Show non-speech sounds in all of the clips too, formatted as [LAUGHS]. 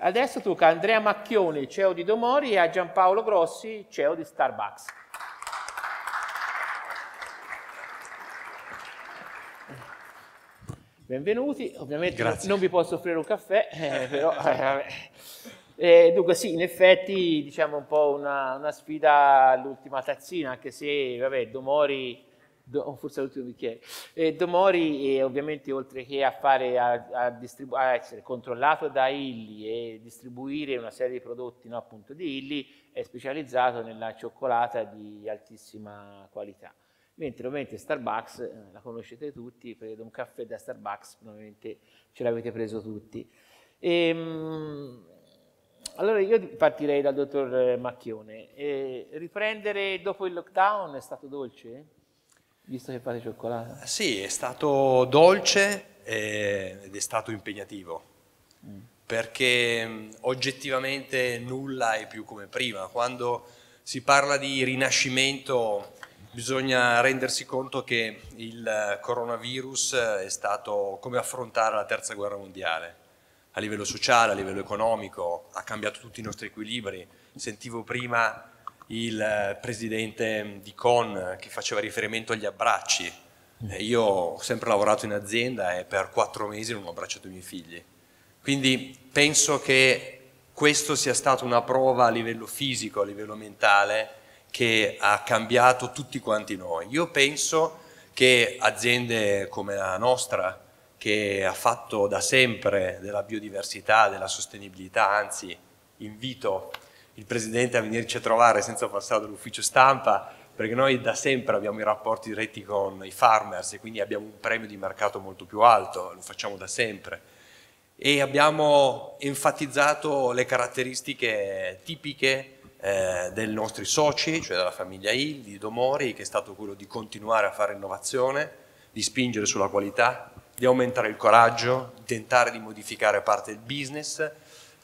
Adesso tocca a Andrea Macchioni, CEO di Domori, e a Giampaolo Grossi, CEO di Starbucks. Benvenuti, ovviamente Grazie. non vi posso offrire un caffè, eh, [LAUGHS] però... Eh, eh, dunque sì, in effetti diciamo un po' una, una sfida all'ultima tazzina, anche se vabbè, Domori o forse l'ultimo bicchiere. E Domori, e ovviamente, oltre che a, fare, a, a, a, essere controllato da Illy e distribuire una serie di prodotti no, appunto, di Illy, è specializzato nella cioccolata di altissima qualità. Mentre ovviamente Starbucks, eh, la conoscete tutti, prendete un caffè da Starbucks, probabilmente ce l'avete preso tutti. E, ehm, mh, allora io partirei dal dottor Macchione. E riprendere dopo il lockdown è stato dolce? visto che fate cioccolato? Sì, è stato dolce eh, ed è stato impegnativo, mm. perché mm, oggettivamente nulla è più come prima. Quando si parla di rinascimento bisogna rendersi conto che il coronavirus è stato come affrontare la terza guerra mondiale a livello sociale, a livello economico, ha cambiato tutti i nostri equilibri. Sentivo prima il eh, presidente di Con eh, che faceva riferimento agli abbracci. Mm. Eh, io ho sempre lavorato in azienda e per quattro mesi non ho abbracciato i miei figli. Quindi penso che questo sia stata una prova a livello fisico, a livello mentale, che ha cambiato tutti quanti noi. Io penso che aziende come la nostra, che ha fatto da sempre della biodiversità, della sostenibilità, anzi invito il Presidente a venirci a trovare senza passare dall'ufficio stampa, perché noi da sempre abbiamo i rapporti diretti con i farmers e quindi abbiamo un premio di mercato molto più alto, lo facciamo da sempre. E abbiamo enfatizzato le caratteristiche tipiche eh, dei nostri soci, cioè della famiglia Il, di Domori, che è stato quello di continuare a fare innovazione, di spingere sulla qualità, di aumentare il coraggio, di tentare di modificare parte del business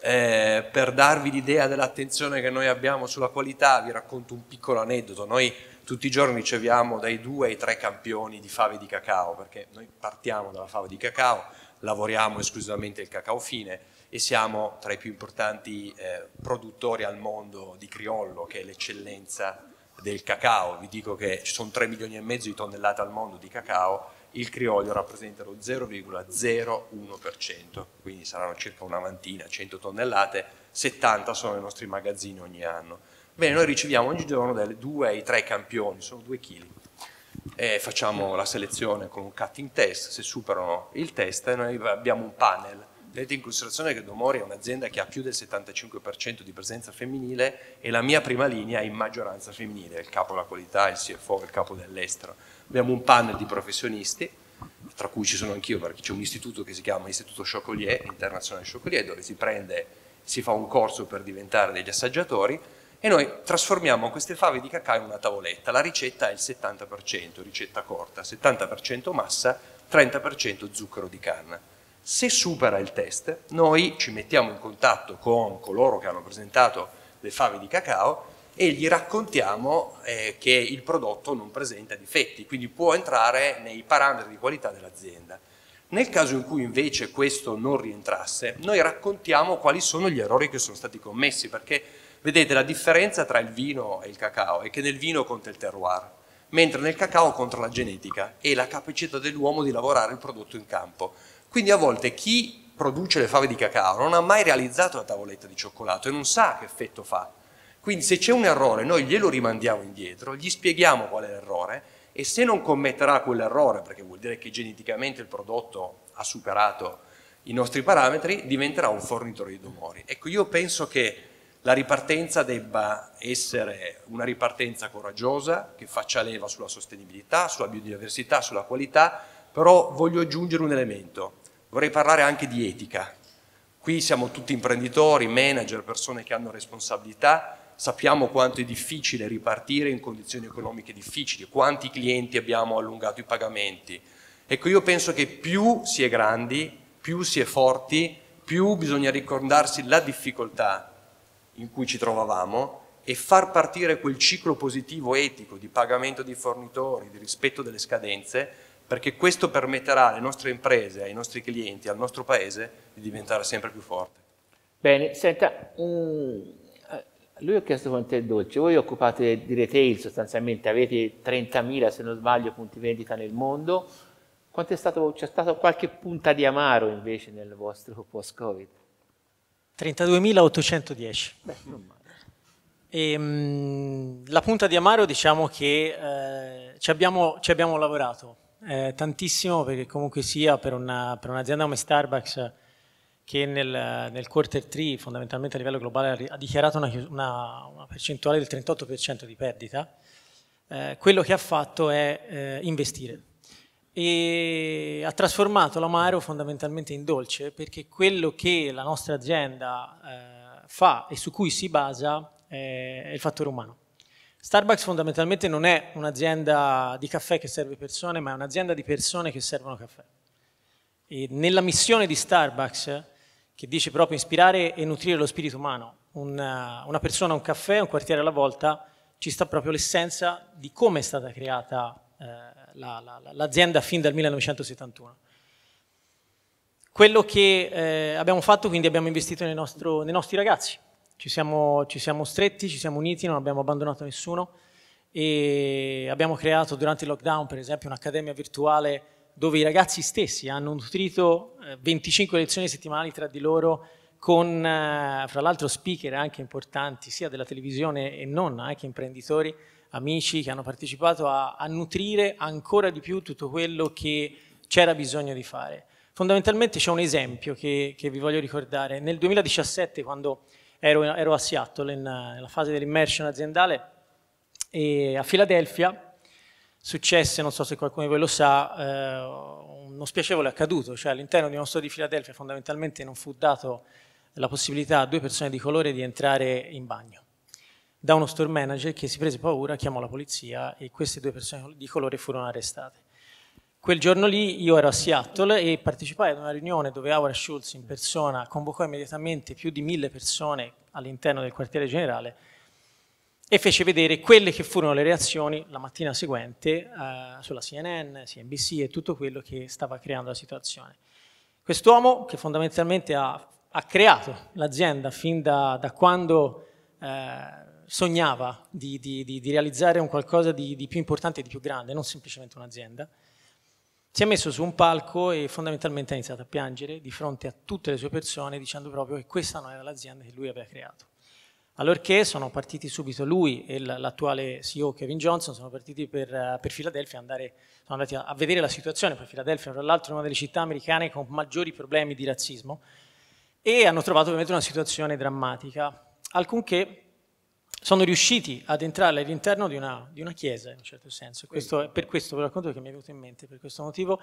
eh, per darvi l'idea dell'attenzione che noi abbiamo sulla qualità, vi racconto un piccolo aneddoto. Noi tutti i giorni riceviamo dai due ai tre campioni di fave di cacao, perché noi partiamo dalla fava di cacao, lavoriamo esclusivamente il cacao fine e siamo tra i più importanti eh, produttori al mondo di criollo, che è l'eccellenza del cacao. Vi dico che ci sono 3 milioni e mezzo di tonnellate al mondo di cacao il criollo rappresenta lo 0,01%, quindi saranno circa una mantina, 100 tonnellate, 70 sono i nostri magazzini ogni anno. Bene, noi riceviamo ogni giorno dai 2 ai 3 campioni, sono 2 kg, e facciamo la selezione con un cutting test, se superano il test noi abbiamo un panel Tenete in considerazione che Domori è un'azienda che ha più del 75% di presenza femminile e la mia prima linea è in maggioranza femminile, il capo della qualità, il CFO, il capo dell'estero. Abbiamo un panel di professionisti, tra cui ci sono anch'io perché c'è un istituto che si chiama Istituto Chocolier, Internazionale Chocolier, dove si prende, si fa un corso per diventare degli assaggiatori e noi trasformiamo queste fave di cacao in una tavoletta. La ricetta è il 70%, ricetta corta, 70% massa, 30% zucchero di canna se supera il test, noi ci mettiamo in contatto con coloro che hanno presentato le fave di cacao e gli raccontiamo eh, che il prodotto non presenta difetti, quindi può entrare nei parametri di qualità dell'azienda. Nel caso in cui invece questo non rientrasse, noi raccontiamo quali sono gli errori che sono stati commessi, perché vedete la differenza tra il vino e il cacao è che nel vino conta il terroir, mentre nel cacao conta la genetica e la capacità dell'uomo di lavorare il prodotto in campo. Quindi a volte chi produce le fave di cacao non ha mai realizzato la tavoletta di cioccolato e non sa che effetto fa. Quindi se c'è un errore noi glielo rimandiamo indietro, gli spieghiamo qual è l'errore e se non commetterà quell'errore, perché vuol dire che geneticamente il prodotto ha superato i nostri parametri, diventerà un fornitore di domori. Ecco, io penso che la ripartenza debba essere una ripartenza coraggiosa, che faccia leva sulla sostenibilità, sulla biodiversità, sulla qualità, però voglio aggiungere un elemento vorrei parlare anche di etica. Qui siamo tutti imprenditori, manager, persone che hanno responsabilità, sappiamo quanto è difficile ripartire in condizioni economiche difficili, quanti clienti abbiamo allungato i pagamenti. Ecco, io penso che più si è grandi, più si è forti, più bisogna ricordarsi la difficoltà in cui ci trovavamo e far partire quel ciclo positivo etico di pagamento dei fornitori, di rispetto delle scadenze, perché questo permetterà alle nostre imprese, ai nostri clienti, al nostro paese di diventare sempre più forte. Bene, senta, mm, eh, lui ha chiesto quanto è dolce, voi occupate di retail sostanzialmente, avete 30.000 se non sbaglio punti vendita nel mondo, quanto è stato, c'è stata qualche punta di amaro invece nel vostro post-Covid? 32.810. Beh, non male. E, ehm, mh, la punta di amaro diciamo che eh, ci, abbiamo, ci abbiamo lavorato, eh, tantissimo perché comunque sia per, una, per un'azienda come Starbucks che nel, nel quarter 3 fondamentalmente a livello globale ha dichiarato una, una, una percentuale del 38% di perdita, eh, quello che ha fatto è eh, investire e ha trasformato l'amaro fondamentalmente in dolce perché quello che la nostra azienda eh, fa e su cui si basa eh, è il fattore umano Starbucks fondamentalmente non è un'azienda di caffè che serve persone, ma è un'azienda di persone che servono caffè. E nella missione di Starbucks, che dice proprio ispirare e nutrire lo spirito umano, una, eh, una persona, un caffè, un quartiere alla volta, ci sta proprio l'essenza di come è stata creata eh, la, la, l'azienda fin dal 1971. Quello che eh, abbiamo fatto, quindi abbiamo investito nel nostro, nei nostri ragazzi, ci siamo, ci siamo stretti, ci siamo uniti, non abbiamo abbandonato nessuno e abbiamo creato durante il lockdown, per esempio, un'accademia virtuale dove i ragazzi stessi hanno nutrito 25 eh, lezioni settimanali tra di loro con, eh, fra l'altro, speaker anche importanti, sia della televisione e non, anche eh, imprenditori, amici che hanno partecipato a, a nutrire ancora di più tutto quello che c'era bisogno di fare. Fondamentalmente c'è un esempio che, che vi voglio ricordare. Nel 2017, quando ero, ero a Seattle in, eh, nella fase dell'immersion aziendale e a Filadelfia successe, non so se qualcuno di voi lo sa, eh, uno spiacevole accaduto, cioè all'interno di uno studio di Filadelfia fondamentalmente non fu dato la possibilità a due persone di colore di entrare in bagno. Da uno store manager che si prese paura, chiamò la polizia e queste due persone di colore furono arrestate. Quel giorno lì io ero a Seattle e partecipai ad una riunione dove Howard Schultz in persona convocò immediatamente più di mille persone all'interno del quartiere generale e fece vedere quelle che furono le reazioni la mattina seguente eh, sulla CNN, CNBC e tutto quello che stava creando la situazione. Quest'uomo che fondamentalmente ha, ha creato l'azienda fin da, da quando eh, sognava di, di, di, di, realizzare un qualcosa di, più importante e di più grande, non semplicemente un'azienda, si è messo su un palco e fondamentalmente ha iniziato a piangere di fronte a tutte le sue persone dicendo proprio che questa non era l'azienda che lui aveva creato. Allorché sono partiti subito lui e l'attuale CEO Kevin Johnson, sono partiti per, eh, per Filadelfia, andare, sono andati a, vedere la situazione, poi Filadelfia tra l'altro è una delle città americane con maggiori problemi di razzismo e hanno trovato ovviamente una situazione drammatica, alcunché sono riusciti ad entrare all'interno di una, di una chiesa, in un certo senso. Questo, per questo ve lo racconto che mi è venuto in mente, per questo motivo,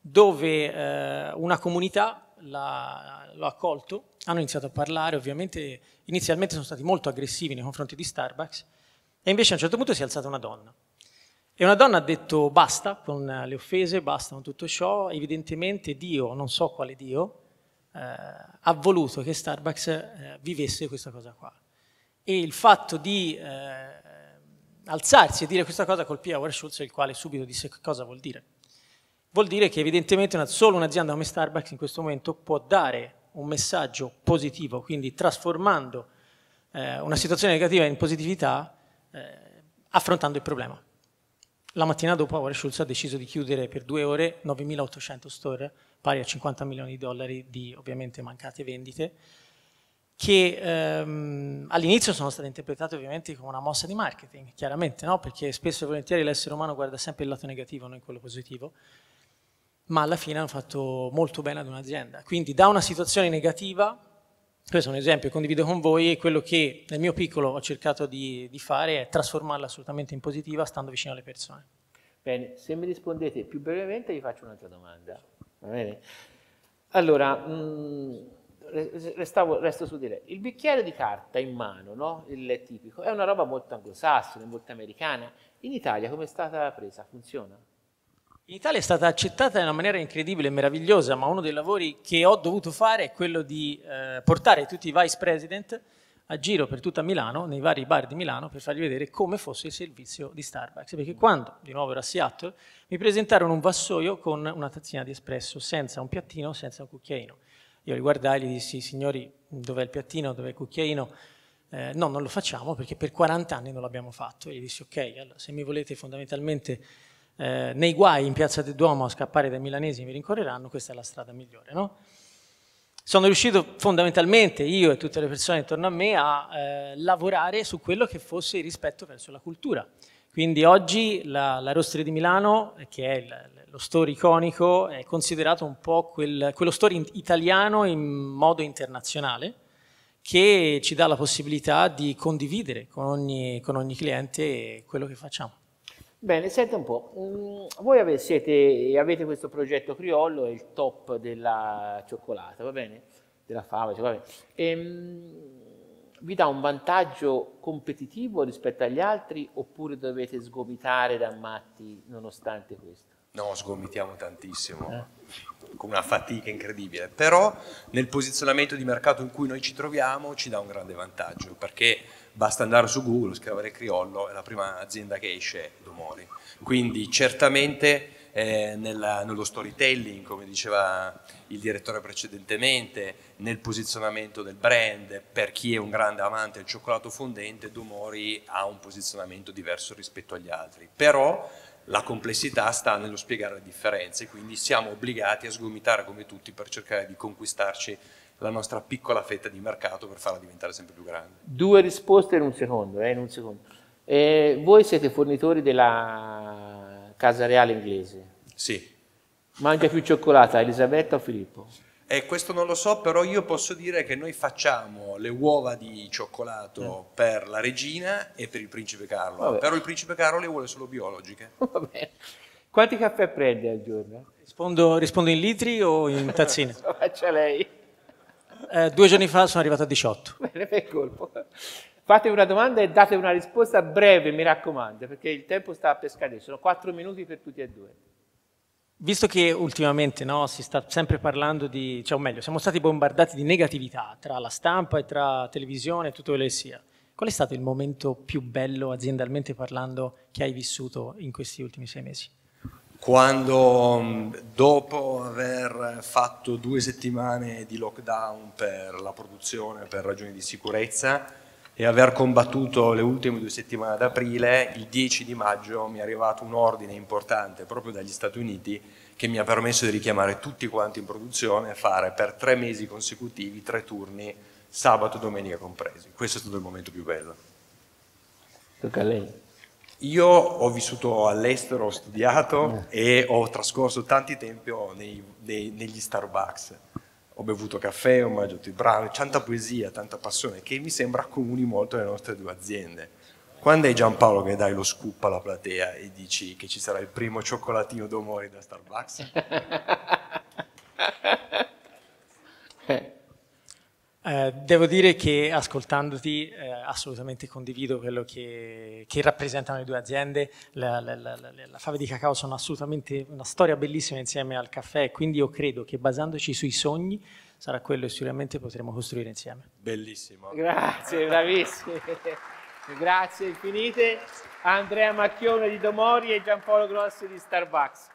dove eh, una comunità l'ha accolto, hanno iniziato a parlare, ovviamente inizialmente sono stati molto aggressivi nei confronti di Starbucks, e invece a un certo punto si è alzata una donna. E una donna ha detto basta con le offese, basta con tutto ciò, evidentemente Dio, non so quale Dio, eh, ha voluto che Starbucks eh, vivesse questa cosa qua e il fatto di eh, alzarsi e dire questa cosa colpì Howard Schultz, il quale subito disse che cosa vuol dire. Vuol dire che evidentemente una, solo un'azienda come Starbucks in questo momento può dare un messaggio positivo, quindi trasformando eh, una situazione negativa in positività, eh, affrontando il problema. La mattina dopo Howard Schultz ha deciso di chiudere per due ore 9.800 store, pari a 50 milioni di dollari di ovviamente mancate vendite, che ehm, all'inizio sono state interpretate ovviamente come una mossa di marketing, chiaramente, no? perché spesso e volentieri l'essere umano guarda sempre il lato negativo, non quello positivo, ma alla fine hanno fatto molto bene ad un'azienda. Quindi da una situazione negativa, questo è un esempio che condivido con voi, e quello che nel mio piccolo ho cercato di, di fare è trasformarla assolutamente in positiva stando vicino alle persone. Bene, se mi rispondete più brevemente vi faccio un'altra domanda. Va bene? Allora... Mh... Mm, restavo, resto su di lei. Il bicchiere di carta in mano, no? il tipico, è una roba molto anglosassone, molto americana. In Italia come è stata presa? Funziona? In Italia è stata accettata in una maniera incredibile e meravigliosa, ma uno dei lavori che ho dovuto fare è quello di eh, portare tutti i vice president a giro per tutta Milano, nei vari bar di Milano, per fargli vedere come fosse il servizio di Starbucks. Perché quando, di nuovo ero a Seattle, mi presentarono un vassoio con una tazzina di espresso, senza un piattino, senza un cucchiaino. Io li guardai e gli dissi, signori, dov'è il piattino, dov'è il cucchiaino? Eh, no, non lo facciamo perché per 40 anni non l'abbiamo fatto. E gli dissi, ok, allora, se mi volete fondamentalmente eh, nei guai in Piazza del Duomo a scappare dai milanesi mi rincorreranno, questa è la strada migliore, no? Sono riuscito fondamentalmente, io e tutte le persone intorno a me, a eh, lavorare su quello che fosse il rispetto verso la cultura. Quindi oggi la, la Rostri di Milano, che è il, lo store iconico, è considerato un po' quel, quello store in, italiano in modo internazionale, che ci dà la possibilità di condividere con ogni, con ogni cliente quello che facciamo. Bene, senta un po', mm, voi avete, siete, avete questo progetto Criollo, è il top della cioccolata, va bene? Della fava, cioè, va bene. Ehm, vi dà un vantaggio competitivo rispetto agli altri oppure dovete sgomitare da matti nonostante questo? No, sgomitiamo tantissimo, eh. con una fatica incredibile, però nel posizionamento di mercato in cui noi ci troviamo ci dà un grande vantaggio, perché basta andare su Google, scrivere Criollo, è la prima azienda che esce Domori. Quindi certamente eh, nella, nello storytelling, come diceva il direttore precedentemente, nel posizionamento del brand. Per chi è un grande amante del cioccolato fondente, Domori ha un posizionamento diverso rispetto agli altri. Però la complessità sta nello spiegare le differenze, quindi siamo obbligati a sgomitare come tutti per cercare di conquistarci la nostra piccola fetta di mercato per farla diventare sempre più grande. Due risposte in un secondo. Eh, in un secondo. Eh, voi siete fornitori della Casa Reale inglese. Sì. Mangia più cioccolata, Elisabetta o Filippo? Eh, questo non lo so, però io posso dire che noi facciamo le uova di cioccolato mm. per la regina e per il principe Carlo. Vabbè. Però il principe Carlo le vuole solo biologiche. [LAUGHS] Vabbè. Quanti caffè prende al giorno? Rispondo, rispondo in litri o in [LAUGHS] tazzine? Faccia lei. Eh, due giorni fa sono arrivato a 18. Bene, per colpo. Fate una domanda e date una risposta breve, mi raccomando, perché il tempo sta per scadere, sono quattro minuti per tutti e due. Visto che ultimamente no, si sta sempre parlando di, cioè, o meglio, siamo stati bombardati di negatività tra la stampa e tra televisione e tutto quello che sia, qual è stato il momento più bello aziendalmente parlando che hai vissuto in questi ultimi sei mesi? Quando mm, dopo aver fatto due settimane di lockdown per la produzione per ragioni di sicurezza, e aver combattuto le ultime due settimane ad aprile, il 10 di maggio mi è arrivato un ordine importante proprio dagli Stati Uniti che mi ha permesso di richiamare tutti quanti in produzione e fare per tre mesi consecutivi tre turni, sabato e domenica compresi. Questo è stato il momento più bello. Tocca a lei. Io ho vissuto all'estero, ho studiato eh. e ho trascorso tanti tempi nei, nei, negli Starbucks ho bevuto caffè, ho mangiato i brani, tanta poesia, tanta passione che mi sembra comuni molto alle nostre due aziende. Quando è Giampaolo che dai lo scoop alla platea e dici che ci sarà il primo cioccolatino d'omori da Starbucks? [LAUGHS] Eh, eh, devo dire che ascoltandoti eh, assolutamente condivido quello che, che, rappresentano le due aziende. La, la, la, la fave di cacao sono assolutamente una storia bellissima insieme al caffè, quindi io credo che basandoci sui sogni sarà quello che sicuramente potremo costruire insieme. Bellissimo. Grazie, bravissimi. Grazie infinite. Andrea Macchione di Domori e Giampaolo Grossi di Starbucks.